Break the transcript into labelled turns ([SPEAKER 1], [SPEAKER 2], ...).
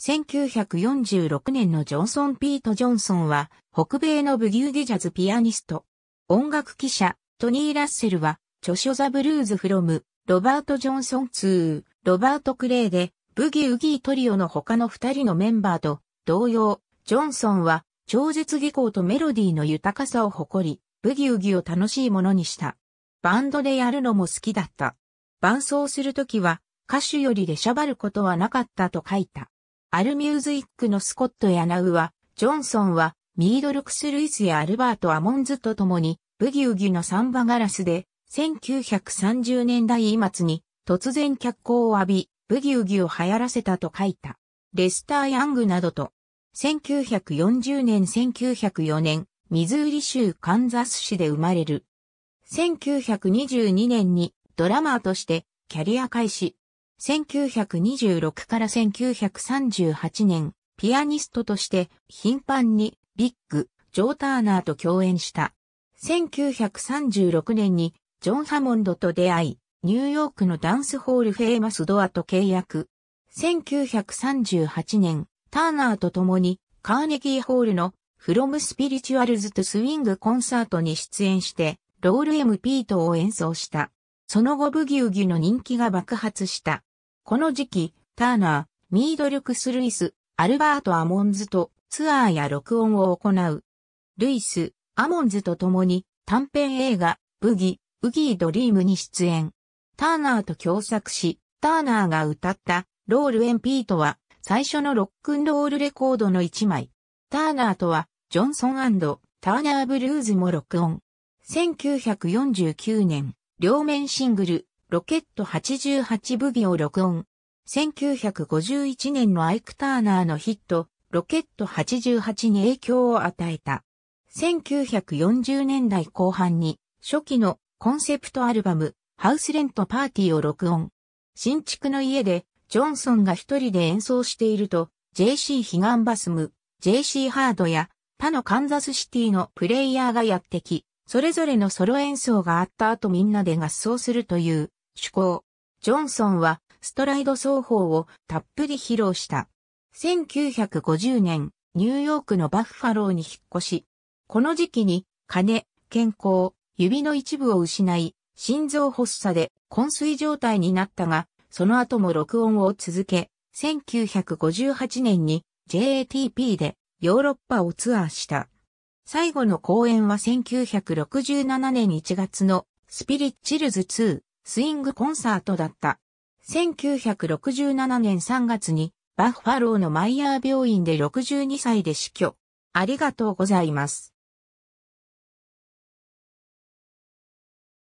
[SPEAKER 1] 1946年のジョンソン・ピート・ジョンソンは、北米のブギウギジャズピアニスト。音楽記者、トニー・ラッセルは、著書ザ・ブルーズ・フロム、ロバート・ジョンソンツー、ロバート・クレイで、ブギウギートリオの他の二人のメンバーと、同様、ジョンソンは、超絶技巧とメロディーの豊かさを誇り、ブギウギを楽しいものにした。バンドでやるのも好きだった。伴奏するときは、歌手よりでしゃばることはなかったと書いた。アルミューズイックのスコットやナウは、ジョンソンは、ミードルクス・ルイスやアルバート・アモンズと共に、ブギウギのサンバガラスで、1930年代末に突然脚光を浴び、ブギウギを流行らせたと書いた。レスター・ヤングなどと、1940年1904年、ミズーリ州カンザス市で生まれる。1922年にドラマーとしてキャリア開始。1926から1938年、ピアニストとして頻繁にビッグ、ジョー・ターナーと共演した。1936年にジョン・ハモンドと出会い、ニューヨークのダンスホールフェーマスドアと契約。1938年、ターナーと共にカーネギーホールのフロムスピリチュアルズとスウィングコンサートに出演して、ロール m ートを演奏した。その後ブギウギの人気が爆発した。この時期、ターナー、ミード・ルクス・ルイス、アルバート・アモンズとツアーや録音を行う。ルイス、アモンズと共に短編映画、ブギ、ウギー・ドリームに出演。ターナーと共作し、ターナーが歌ったロール・エン・ピートは最初のロックンロールレコードの一枚。ターナーとはジョンソンターナーブルーズも録音。1949年、両面シングル、ロケット88ブギを録音。1951年のアイク・ターナーのヒット、ロケット88に影響を与えた。1940年代後半に、初期のコンセプトアルバム、ハウスレントパーティーを録音。新築の家で、ジョンソンが一人で演奏していると、JC ヒガンバスム、JC ハードや、他のカンザスシティのプレイヤーがやってき、それぞれのソロ演奏があった後みんなで合奏するという趣向。ジョンソンはストライド奏法をたっぷり披露した。1950年、ニューヨークのバッファローに引っ越し、この時期に金、健康、指の一部を失い、心臓発作で昏睡状態になったが、その後も録音を続け、1958年に JATP でヨーロッパをツアーした。最後の公演は1967年1月のスピリッチルズ2スイングコンサートだった。1967年3月にバッファローのマイヤー病院で62歳で死去。ありがとうございます。